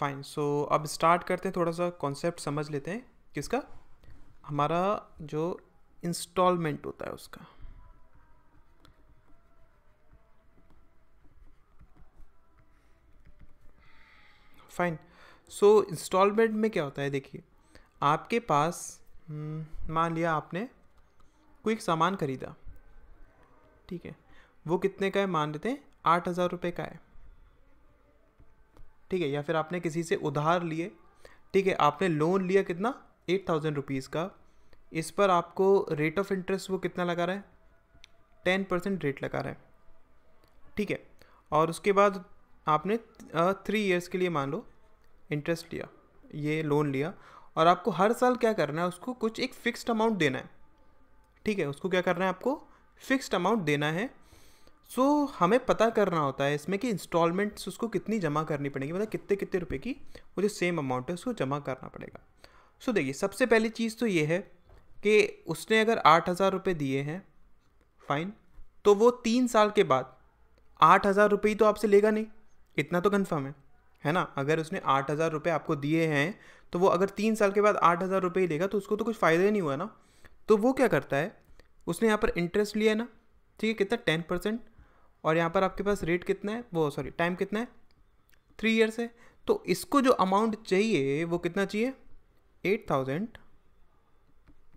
fine so अब start करते हैं थोड़ा सा कॉन्सेप्ट समझ लेते हैं किसका हमारा जो इंस्टॉलमेंट होता है उसका फाइन सो इंस्टॉलमेंट में क्या होता है देखिए आपके पास हम्म, मान लिया आपने कोई सामान खरीदा ठीक है वो कितने का है मान लेते हैं आठ हज़ार रुपये का है ठीक है या फिर आपने किसी से उधार लिए ठीक है आपने लोन लिया कितना एट थाउजेंड रुपीज़ का इस पर आपको रेट ऑफ इंटरेस्ट वो कितना लगा रहा है टेन परसेंट रेट लगा रहा है ठीक है और उसके बाद आपने थ्री इयर्स के लिए मान लो इंटरेस्ट लिया ये लोन लिया और आपको हर साल क्या करना है उसको कुछ एक फ़िक्स्ड अमाउंट देना है ठीक है उसको क्या करना है आपको फ़िक्स्ड अमाउंट देना है सो so, हमें पता करना होता है इसमें कि इंस्टॉलमेंट्स उसको कितनी जमा करनी पड़ेगी मतलब कितने कितने रुपए की वो जो सेम अमाउंट है उसको जमा करना पड़ेगा सो so, देखिए सबसे पहली चीज़ तो ये है कि उसने अगर आठ हज़ार रुपये दिए हैं फाइन तो वो तीन साल के बाद आठ हज़ार रुपये ही तो आपसे लेगा नहीं इतना तो कन्फर्म है है ना अगर उसने आठ हज़ार रुपये आपको दिए हैं तो वो अगर तीन साल के बाद आठ हज़ार रुपये ही लेगा तो उसको तो कुछ फ़ायदा ही नहीं हुआ ना तो वो क्या करता है उसने यहाँ पर इंटरेस्ट लिया है ना ठीक है कितना टेन परसेंट और यहाँ पर आपके पास रेट कितना है वो सॉरी टाइम कितना है थ्री ईयर्स है तो इसको जो अमाउंट चाहिए वो कितना चाहिए एट थाउजेंड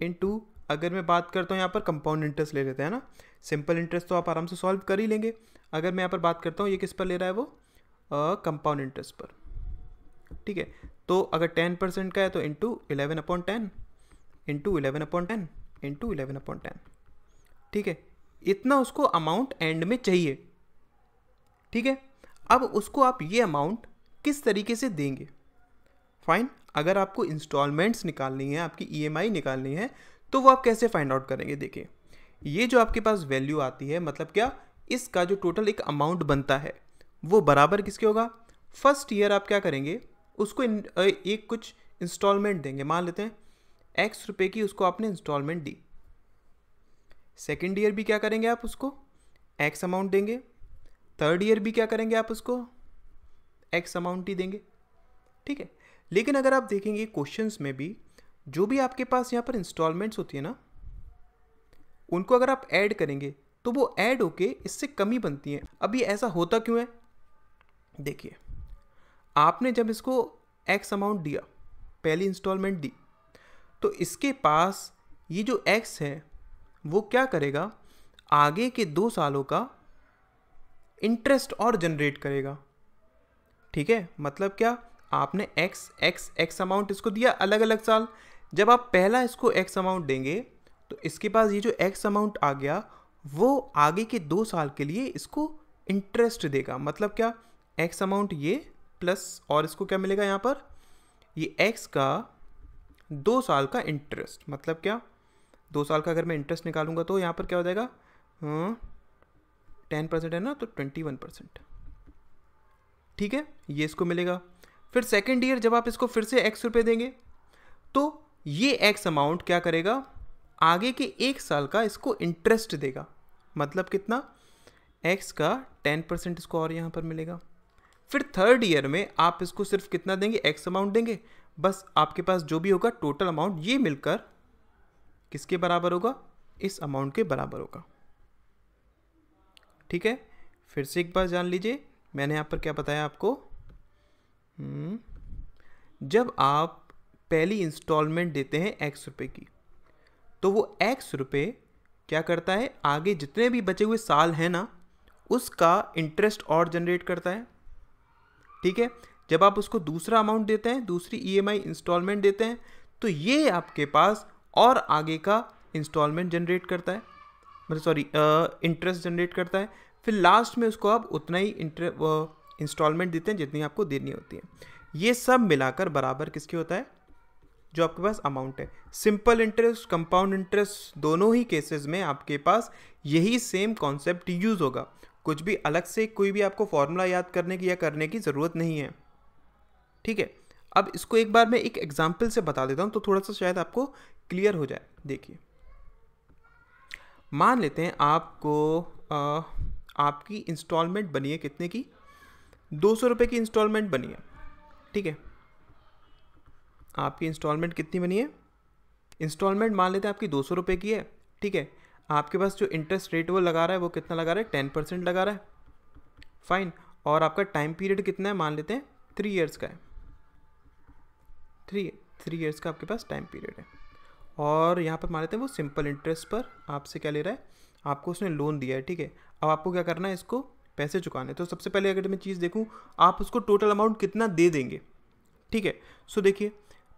इन टू अगर मैं बात करता हूँ यहाँ पर कंपाउंड इंटरेस्ट ले लेते हैं ना सिंपल इंटरेस्ट तो आप आराम से सॉल्व कर ही लेंगे अगर मैं यहाँ पर बात करता हूँ ये किस पर ले रहा है वो कंपाउंड uh, इंटरेस्ट पर ठीक है तो अगर टेन परसेंट का है तो into eleven upon ten into eleven upon ten into eleven upon ten ठीक है इतना उसको अमाउंट एंड में चाहिए ठीक है अब उसको आप ये अमाउंट किस तरीके से देंगे फाइन अगर आपको इंस्टॉलमेंट्स निकालनी है आपकी ईएमआई e निकालनी है तो वो आप कैसे फाइंड आउट करेंगे देखिए ये जो आपके पास वैल्यू आती है मतलब क्या इसका जो टोटल एक अमाउंट बनता है वो बराबर किसके होगा फर्स्ट ईयर आप क्या करेंगे उसको एक कुछ इंस्टॉलमेंट देंगे मान लेते हैं एक्स रुपये की उसको आपने इंस्टॉलमेंट दी सेकेंड ईयर भी क्या करेंगे आप उसको एक्स अमाउंट देंगे थर्ड ईयर भी क्या करेंगे आप उसको एक्स अमाउंट ही देंगे ठीक है लेकिन अगर आप देखेंगे क्वेश्चंस में भी जो भी आपके पास यहाँ पर इंस्टॉलमेंट्स होती है ना उनको अगर आप ऐड करेंगे तो वो ऐड होके इससे कमी बनती है अभी ऐसा होता क्यों है देखिए आपने जब इसको एक्स अमाउंट दिया पहली इंस्टॉलमेंट दी तो इसके पास ये जो एक्स है वो क्या करेगा आगे के दो सालों का इंटरेस्ट और जनरेट करेगा ठीक है मतलब क्या आपने एक्स एक्स एक्स अमाउंट इसको दिया अलग अलग साल जब आप पहला इसको एक्स अमाउंट देंगे तो इसके पास ये जो एक्स अमाउंट आ गया वो आगे के दो साल के लिए इसको इंटरेस्ट देगा मतलब क्या एक्स अमाउंट ये प्लस और इसको क्या मिलेगा यहाँ पर ये एक्स का दो साल का इंटरेस्ट मतलब क्या दो साल का अगर मैं इंटरेस्ट निकालूंगा तो यहाँ पर क्या हो जाएगा टेन हाँ, परसेंट है ना तो ट्वेंटी वन परसेंट ठीक है ये इसको मिलेगा फिर सेकेंड ईयर जब आप इसको फिर से एक्स रुपये देंगे तो ये एक्स अमाउंट क्या करेगा आगे के एक साल का इसको इंटरेस्ट देगा मतलब कितना एक्स का टेन परसेंट इसको और यहाँ पर मिलेगा फिर थर्ड ईयर में आप इसको सिर्फ कितना देंगे एक्स अमाउंट देंगे बस आपके पास जो भी होगा टोटल अमाउंट ये मिलकर किसके बराबर होगा इस अमाउंट के बराबर होगा ठीक है फिर से एक बार जान लीजिए मैंने यहाँ पर क्या बताया आपको हम्म, जब आप पहली इंस्टॉलमेंट देते हैं एक्स रुपये की तो वो एक्स रुपये क्या करता है आगे जितने भी बचे हुए साल हैं ना उसका इंटरेस्ट और जनरेट करता है ठीक है जब आप उसको दूसरा अमाउंट देते हैं दूसरी ईएमआई e इंस्टॉलमेंट देते हैं तो ये आपके पास और आगे का इंस्टॉलमेंट जनरेट करता है मतलब सॉरी इंटरेस्ट जनरेट करता है फिर लास्ट में उसको आप उतना ही इंस्टॉलमेंट देते हैं जितनी आपको देनी होती है ये सब मिलाकर बराबर किसके होता है जो आपके पास अमाउंट है सिंपल इंटरेस्ट कंपाउंड इंटरेस्ट दोनों ही केसेस में आपके पास यही सेम कॉन्सेप्ट यूज़ होगा कुछ भी अलग से कोई भी आपको फॉर्मूला याद करने की या करने की ज़रूरत नहीं है ठीक है अब इसको एक बार मैं एक एग्जाम्पल से बता देता हूँ तो थोड़ा सा शायद आपको क्लियर हो जाए देखिए मान लेते हैं आपको आ, आपकी इंस्टॉलमेंट बनी है कितने की दो सौ रुपये की इंस्टॉलमेंट बनी है ठीक है आपकी इंस्टॉलमेंट कितनी बनी है इंस्टॉलमेंट मान लेते हैं आपकी दो सौ रुपये की है ठीक है आपके पास जो इंटरेस्ट रेट वो लगा रहा है वो कितना लगा रहा है टेन परसेंट लगा रहा है फाइन और आपका टाइम पीरियड कितना है मान लेते हैं थ्री ईयर्स का है थ्री थ्री ईयर्स का आपके पास टाइम पीरियड है और यहाँ पर मान लेते हैं वो सिंपल इंटरेस्ट पर आपसे क्या ले रहा है आपको उसने लोन दिया है ठीक है अब आपको क्या करना है इसको पैसे चुकाने तो सबसे पहले अगर मैं चीज़ देखूँ आप उसको टोटल अमाउंट कितना दे देंगे ठीक है सो देखिए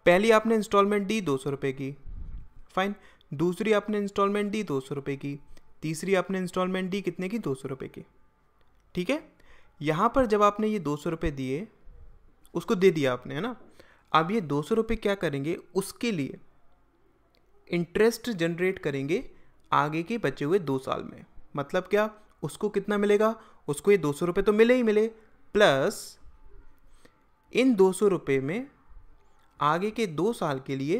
पहली आपने इंस्टॉलमेंट दी दो सौ रुपये की फाइन दूसरी आपने इंस्टॉलमेंट दी दो सौ रुपये की तीसरी आपने इंस्टॉलमेंट दी कितने की दो सौ रुपये की ठीक है यहाँ पर जब आपने ये दो सौ रुपये दिए उसको दे दिया आपने है ना अब ये दो सौ रुपये क्या करेंगे उसके लिए इंटरेस्ट जनरेट करेंगे आगे के बचे हुए दो साल में मतलब क्या उसको कितना मिलेगा उसको ये दो सौ रुपये तो मिले ही मिले प्लस इन दो सौ रुपये में आगे के दो साल के लिए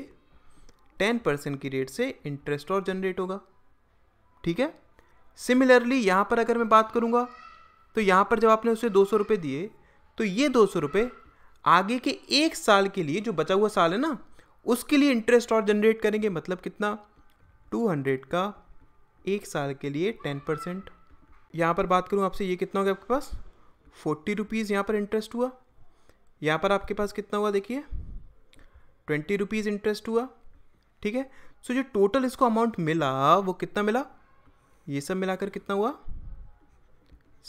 टेन परसेंट की रेट से इंटरेस्ट और जनरेट होगा ठीक है सिमिलरली यहाँ पर अगर मैं बात करूँगा तो यहाँ पर जब आपने उसे दो सौ रुपये दिए तो ये दो सौ रुपये आगे के एक साल के लिए जो बचा हुआ साल है ना उसके लिए इंटरेस्ट और जनरेट करेंगे मतलब कितना 200 का एक साल के लिए 10 परसेंट यहाँ पर बात करूँ आपसे ये कितना हो गया आपके पास फोर्टी रुपीज़ यहाँ पर इंटरेस्ट हुआ यहाँ पर आपके पास कितना हुआ देखिए ट्वेंटी रुपीज़ इंटरेस्ट हुआ ठीक है सो जो टोटल इसको अमाउंट मिला वो कितना मिला ये सब मिलाकर कितना हुआ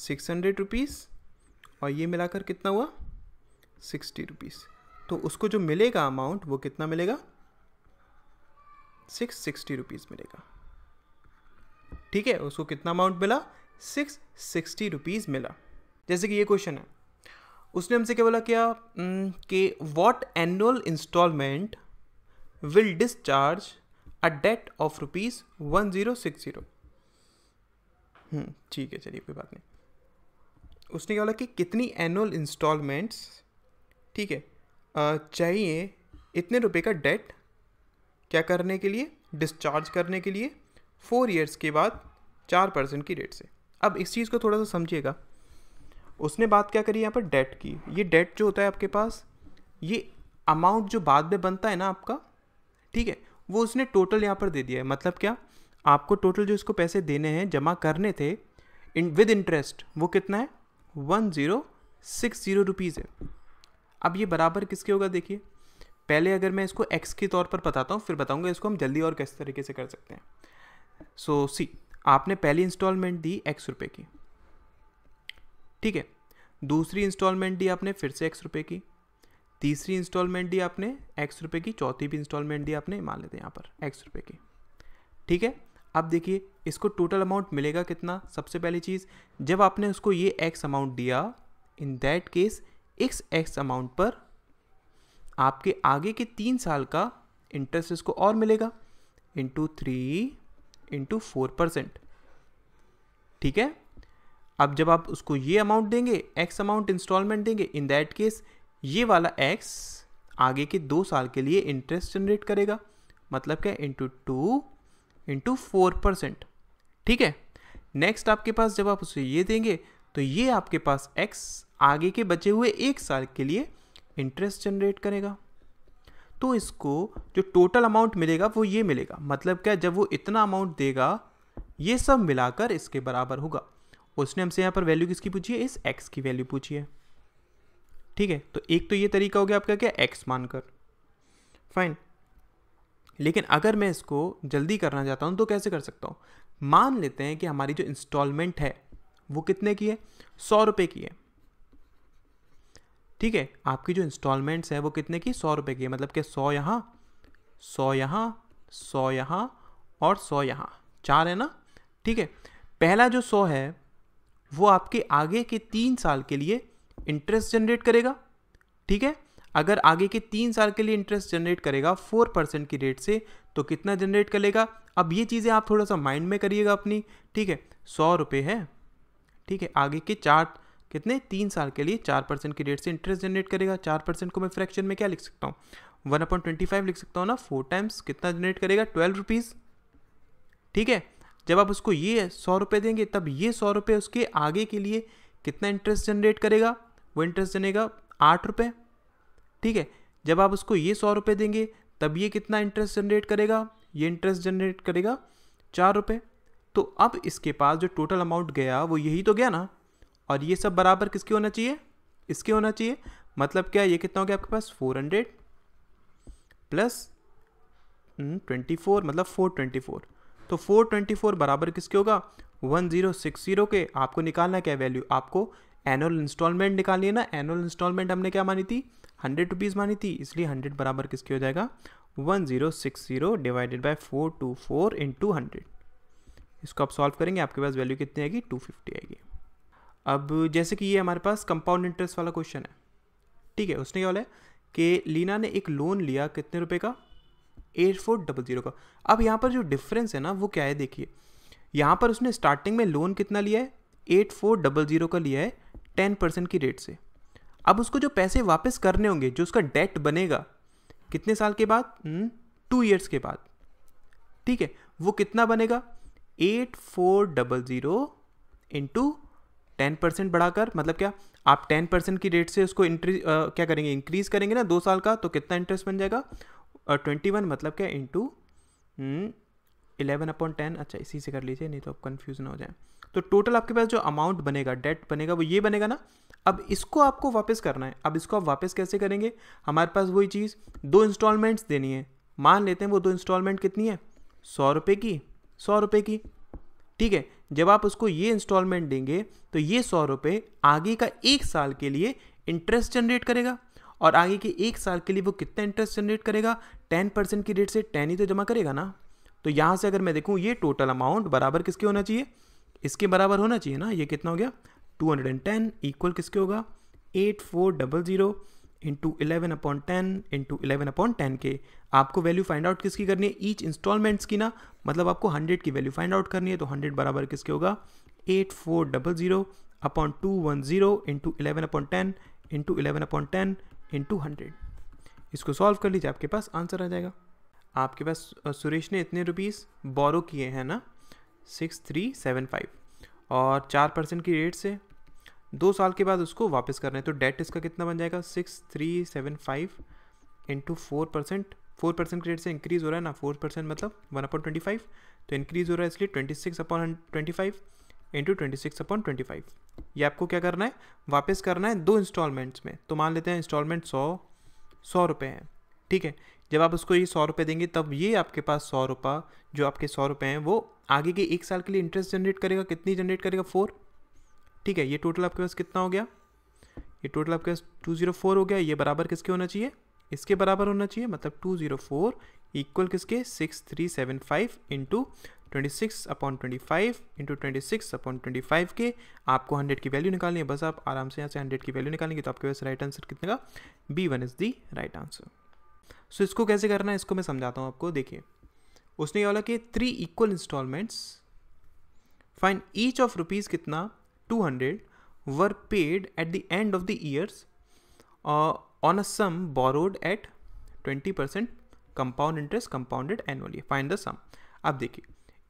सिक्स हंड्रेड रुपीज़ और ये मिलाकर कितना हुआ सिक्सटी रुपीज़ तो उसको जो मिलेगा अमाउंट वो कितना मिलेगा सिक्स सिक्सटी रुपीज़ मिलेगा ठीक है उसको कितना अमाउंट मिला सिक्स सिक्सटी रुपीज़ मिला जैसे कि ये क्वेश्चन है उसने हमसे क्या बोला क्या कि what annual instalment will discharge a debt of rupees one zero six zero ठीक है चलिए कोई बात नहीं उसने क्या बोला कि कितनी एनुअल इंस्टॉलमेंट्स ठीक है चाहिए इतने रुपए का डेट क्या करने के लिए डिस्चार्ज करने के लिए फोर ईयर्स के बाद चार परसेंट की रेट से अब इस चीज़ को थोड़ा सा समझिएगा उसने बात क्या करी यहाँ पर डेट की ये डेट जो होता है आपके पास ये अमाउंट जो बाद में बनता है ना आपका ठीक है वो उसने टोटल यहाँ पर दे दिया है मतलब क्या आपको टोटल जो इसको पैसे देने हैं जमा करने थे इन विद इंटरेस्ट वो कितना है one zero six zero rupees है अब ये बराबर किसके होगा देखिए पहले अगर मैं इसको एक्स के तौर पर बताता हूँ फिर बताऊँगा इसको हम जल्दी और किस तरीके से कर सकते हैं सो so, सी आपने पहली इंस्टॉलमेंट दी एक्स रुपये की ठीक है दूसरी इंस्टॉलमेंट दी आपने फिर से एक्स रुपये की तीसरी इंस्टॉलमेंट दी आपने एक्स रुपये की चौथी भी इंस्टॉलमेंट दी आपने मान लेते हैं यहाँ पर एक्स रुपये की ठीक है अब देखिए इसको टोटल अमाउंट मिलेगा कितना सबसे पहली चीज़ जब आपने उसको ये एक्स अमाउंट दिया इन दैट केस इस एक्स अमाउंट पर आपके आगे के तीन साल का इंटरेस्ट इसको और मिलेगा into three into four percent ठीक है अब जब आप उसको ये अमाउंट देंगे एक्स अमाउंट इंस्टॉलमेंट देंगे इन दैट केस ये वाला एक्स आगे के दो साल के लिए इंटरेस्ट जनरेट करेगा मतलब क्या into two into four percent ठीक है नेक्स्ट आपके पास जब आप उसे ये देंगे तो ये आपके पास एक्स आगे के बचे हुए एक साल के लिए इंटरेस्ट जनरेट करेगा तो इसको जो टोटल अमाउंट मिलेगा वो ये मिलेगा मतलब क्या जब वो इतना अमाउंट देगा ये सब मिलाकर इसके बराबर होगा उसने हमसे यहाँ पर वैल्यू किसकी पूछी है इस एक्स की वैल्यू पूछी है ठीक है तो एक तो ये तरीका हो गया आपका क्या एक्स मानकर फाइन लेकिन अगर मैं इसको जल्दी करना चाहता हूँ तो कैसे कर सकता हूँ मान लेते हैं कि हमारी जो इंस्टॉलमेंट है वो कितने की है सौ रुपये की है ठीक है आपकी जो इंस्टॉलमेंट्स हैं वो कितने की सौ रुपये की है मतलब कि सौ यहाँ सौ यहाँ सौ यहाँ और सौ यहाँ चार है ना ठीक है पहला जो सौ है वो आपके आगे के तीन साल के लिए इंटरेस्ट जनरेट करेगा ठीक है अगर आगे के तीन साल के लिए इंटरेस्ट जनरेट करेगा फोर परसेंट की रेट से तो कितना जनरेट करेगा अब ये चीज़ें आप थोड़ा सा माइंड में करिएगा अपनी ठीक है सौ रुपये है ठीक है आगे के चार कितने तीन साल के लिए चार परसेंट की रेट से इंटरेस्ट जनरेट करेगा चार परसेंट को मैं फ्रैक्शन में क्या लिख सकता हूँ वन अपॉइंट ट्वेंटी फाइव लिख सकता हूँ ना फोर टाइम्स कितना जनरेट करेगा ट्वेल्व रुपीज़ ठीक है जब आप उसको ये सौ रुपये देंगे तब ये सौ रुपये उसके आगे के लिए कितना इंटरेस्ट जनरेट करेगा वो इंटरेस्ट जनेगा आठ रुपये ठीक है जब आप उसको ये सौ रुपये देंगे तब ये कितना इंटरेस्ट जनरेट करेगा ये इंटरेस्ट जनरेट करेगा चार रुपये तो अब इसके पास जो टोटल अमाउंट गया वो यही तो गया ना और ये सब बराबर किसके होना चाहिए इसके होना चाहिए मतलब क्या ये कितना हो गया आपके पास four hundred plus hmm, twenty four मतलब फोर ट्वेंटी फोर तो फोर ट्वेंटी फोर बराबर किसके होगा वन जीरो सिक्स जीरो के आपको निकालना क्या वैल्यू आपको एनुअल इंस्टॉलमेंट निकालनी है ना एनुअल इंस्टॉलमेंट हमने क्या मानी थी हंड्रेड रुपीज़ मानी थी इसलिए हंड्रेड बराबर किसके हो जाएगा one zero six zero divided by four two four two hundred इसको आप सॉल्व करेंगे आपके पास वैल्यू कितनी आएगी टू फिफ्टी आएगी अब जैसे कि ये हमारे पास कंपाउंड इंटरेस्ट वाला क्वेश्चन है ठीक है उसने क्या बोला है कि लीना ने एक लोन लिया कितने रुपए का एट फोर डबल ज़ीरो का अब यहाँ पर जो डिफरेंस है ना वो क्या है देखिए यहाँ पर उसने स्टार्टिंग में लोन कितना लिया है एट फोर डबल ज़ीरो का लिया है टेन परसेंट की रेट से अब उसको जो पैसे वापस करने होंगे जो उसका डेट बनेगा कितने साल के बाद टू हम्म, ईयर्स के बाद ठीक है वो कितना बनेगा eight four double zero into ten percent बढ़ाकर मतलब क्या आप टेन परसेंट की रेट से उसको इंट्री क्या करेंगे इंक्रीज़ करेंगे ना दो साल का तो कितना इंटरेस्ट बन जाएगा ट्वेंटी वन मतलब क्या इंटू इलेवन अपॉन टेन अच्छा इसी से कर लीजिए नहीं तो आप कन्फ्यूज ना हो जाए तो टोटल आपके पास जो अमाउंट बनेगा डेट बनेगा वो ये बनेगा ना अब इसको आपको वापस करना है अब इसको आप वापस कैसे करेंगे हमारे पास वही चीज़ दो इंस्टॉलमेंट्स देनी है मान लेते हैं वो दो इंस्टॉलमेंट कितनी है सौ रुपये की सौ रुपये की ठीक है जब आप उसको ये इंस्टॉलमेंट देंगे तो ये सौ रुपये आगे का एक साल के लिए इंटरेस्ट जनरेट करेगा और आगे के एक साल के लिए वो कितना इंटरेस्ट जनरेट करेगा टेन परसेंट की रेट से टेन ही तो जमा करेगा ना तो यहाँ से अगर मैं देखूँ ये टोटल अमाउंट बराबर किसके होना चाहिए इसके बराबर होना चाहिए ना ये कितना हो गया two hundred and ten equal किसके होगा eight four double zero into eleven upon ten into eleven upon ten के आपको वैल्यू फाइंड आउट किसकी करनी है ईच इंस्टॉलमेंट्स की ना मतलब आपको हंड्रेड की वैल्यू फाइंड आउट करनी है तो हंड्रेड बराबर किसके होगा eight four double zero upon two one zero into eleven upon ten into eleven upon ten into hundred इसको सॉल्व कर लीजिए आपके पास आंसर आ जाएगा आपके पास सुरेश ने इतने रुपीस बोरो किए हैं ना सिक्स थ्री सेवन फाइव और चार परसेंट की रेट से दो साल के बाद उसको वापस करना है तो डेट इसका कितना बन जाएगा six three seven five into four percent four percent rate से इंक्रीज़ हो रहा है ना फोर परसेंट मतलब वन अपॉन ट्वेंटी फाइव तो इंक्रीज़ हो रहा है इसलिए twenty six upon twenty five into twenty six upon twenty five ये आपको क्या करना है वापस करना है दो इंस्टॉलमेंट्स में तो मान लेते हैं इंस्टॉलमेंट सौ सौ रुपये हैं ठीक है जब आप उसको ये सौ रुपये देंगे तब ये आपके पास सौ रुपये जो आपके सौ रुपये हैं वो आगे के एक साल के लिए इंटरेस्ट जनरेट करेगा कितनी जनरेट करेगा फोर ठीक है ये टोटल आपके पास कितना हो गया ये टोटल आपके पास टू जीरो फोर हो गया ये बराबर किसके होना चाहिए इसके बराबर होना चाहिए मतलब टू जीरो फोर इक्वल किसके six three seven five into twenty six upon twenty five into twenty six upon twenty five के आपको हंड्रेड की वैल्यू निकालनी है बस आप आराम से यहाँ से हंड्रेड की वैल्यू निकालेंगे तो आपके पास राइट आंसर कितने का B one is the right answer so इसको कैसे करना है इसको मैं समझाता हूँ आपको देखिए उसने ये बोला कि three equal instalments fine each of rupees कितना two hundred were paid at the end of the years on a sum borrowed at 20% compound interest compounded annually find the sum अब देखिए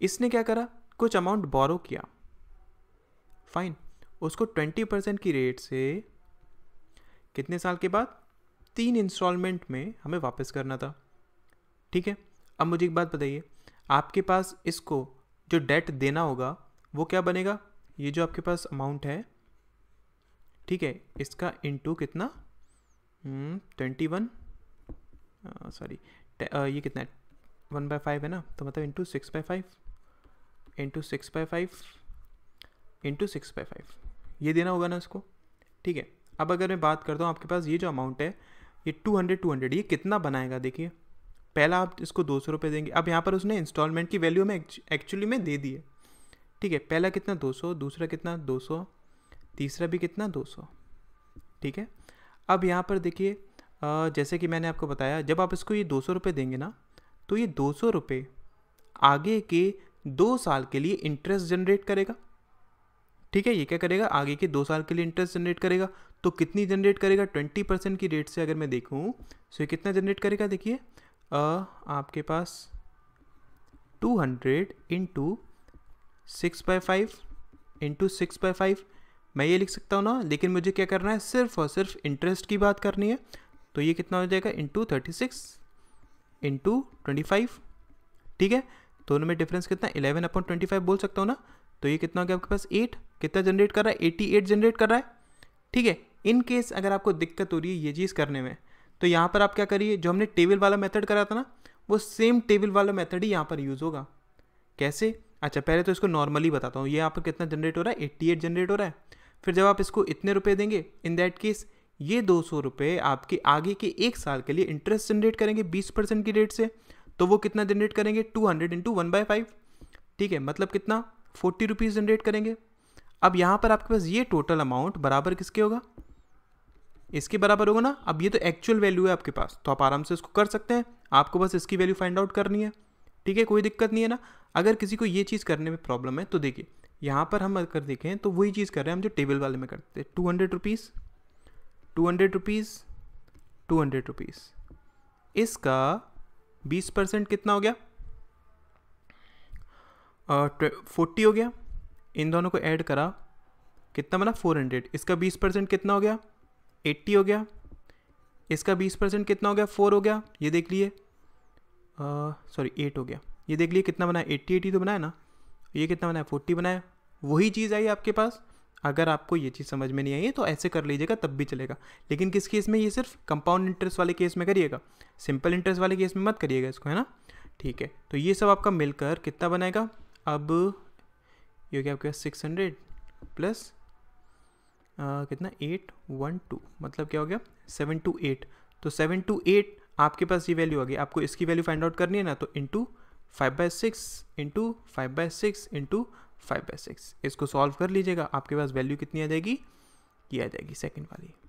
इसने क्या करा कुछ अमाउंट बोरो किया fine उसको 20% की रेट से कितने साल के बाद तीन इंस्टॉलमेंट में हमें वापस करना था ठीक है अब मुझे एक बात बताइए आपके पास इसको जो डेट देना होगा वो क्या बनेगा ये जो आपके पास अमाउंट है ठीक है इसका इनटू कितना ट्वेंटी वन सॉरी ये कितना है वन बाय फाइव है ना तो मतलब into six by five into six by five into six by five ये देना होगा ना इसको ठीक है अब अगर मैं बात करता हूँ आपके पास ये जो अमाउंट है ये टू हंड्रेड टू हंड्रेड ये कितना बनाएगा देखिए पहला आप इसको दो सौ रुपये देंगे अब यहाँ पर उसने इंस्टॉलमेंट की वैल्यू में एक्चुअली में दे दी है ठीक है पहला कितना दो सौ दूसरा कितना दो सौ तीसरा भी कितना दो सौ ठीक है अब यहाँ पर देखिए जैसे कि मैंने आपको बताया जब आप इसको ये दो सौ रुपये देंगे ना तो ये दो सौ रुपये आगे के दो साल के लिए इंटरेस्ट जनरेट करेगा ठीक है ये क्या करेगा आगे के दो साल के लिए इंटरेस्ट जनरेट करेगा तो कितनी जनरेट करेगा ट्वेंटी परसेंट की रेट से अगर मैं देखूँ सो तो ये कितना जनरेट करेगा देखिए आपके पास two hundred into six by five into six by five मैं ये लिख सकता हूँ ना लेकिन मुझे क्या करना है सिर्फ और सिर्फ इंटरेस्ट की बात करनी है तो ये कितना हो जाएगा into thirty six into twenty five ठीक है दोनों में डिफरेंस कितना इलेवन अपॉन ट्वेंटी फाइव बोल सकता हूँ ना तो ये कितना हो गया आपके पास एट कितना जनरेट कर रहा है एटी एट जनरेट कर रहा है ठीक है इन केस अगर आपको दिक्कत हो रही है ये चीज़ करने में तो यहाँ पर आप क्या करिए जो हमने टेबल वाला मेथड करा था ना वो सेम टेबल वाला मेथड ही यहाँ पर यूज़ होगा कैसे अच्छा पहले तो इसको नॉर्मली बताता हूँ ये यहाँ पर कितना जनरेट हो रहा है एट्टी एट जनरेट हो रहा है फिर जब आप इसको इतने रुपए देंगे इन दैट केस ये दो सौ रुपये आपके आगे के एक साल के लिए इंटरेस्ट जनरेट करेंगे बीस परसेंट की रेट से तो वो कितना जनरेट करेंगे two hundred into one by five ठीक है मतलब कितना फोर्टी रुपीज़ जनरेट करेंगे अब यहाँ पर आपके पास ये टोटल अमाउंट बराबर किसके होगा इसके बराबर होगा ना अब ये तो एक्चुअल वैल्यू है आपके पास तो आप आराम से इसको कर सकते हैं आपको बस इसकी वैल्यू फाइंड आउट करनी है ठीक है कोई दिक्कत नहीं है ना अगर किसी को ये चीज़ करने में प्रॉब्लम है तो देखिए यहाँ पर हम अगर देखें तो वही चीज़ कर रहे हैं हम जो टेबल वाले में करते थे two hundred rupees two hundred rupees two hundred rupees इसका बीस परसेंट कितना हो गया फोर्टी हो गया इन दोनों को ऐड करा कितना बना फोर हंड्रेड इसका बीस परसेंट कितना हो गया एट्टी हो गया इसका बीस परसेंट कितना हो गया फोर हो गया ये देख लिए सॉरी एट हो गया ये देख लिए कितना बनाया एट्टी एटी तो बनाया ना ये कितना बनाया फोर्टी बनाया वही चीज़ आई आपके पास अगर आपको ये चीज़ समझ में नहीं आई है तो ऐसे कर लीजिएगा तब भी चलेगा लेकिन किस केस में ये सिर्फ कंपाउंड इंटरेस्ट वाले केस में करिएगा सिंपल इंटरेस्ट वाले केस में मत करिएगा इसको है ना ठीक है तो ये सब आपका मिलकर कितना बनाएगा अब ये हो गया आपके पास सिक्स हंड्रेड प्लस कितना एट वन टू मतलब क्या हो गया सेवन टू एट तो सेवन टू एट आपके पास ये वैल्यू आ गई आपको इसकी वैल्यू फाइंड आउट करनी है ना तो into five by six into five by six into five by six इसको सॉल्व कर लीजिएगा आपके पास वैल्यू कितनी आ जाएगी ये आ जाएगी सेकेंड वाली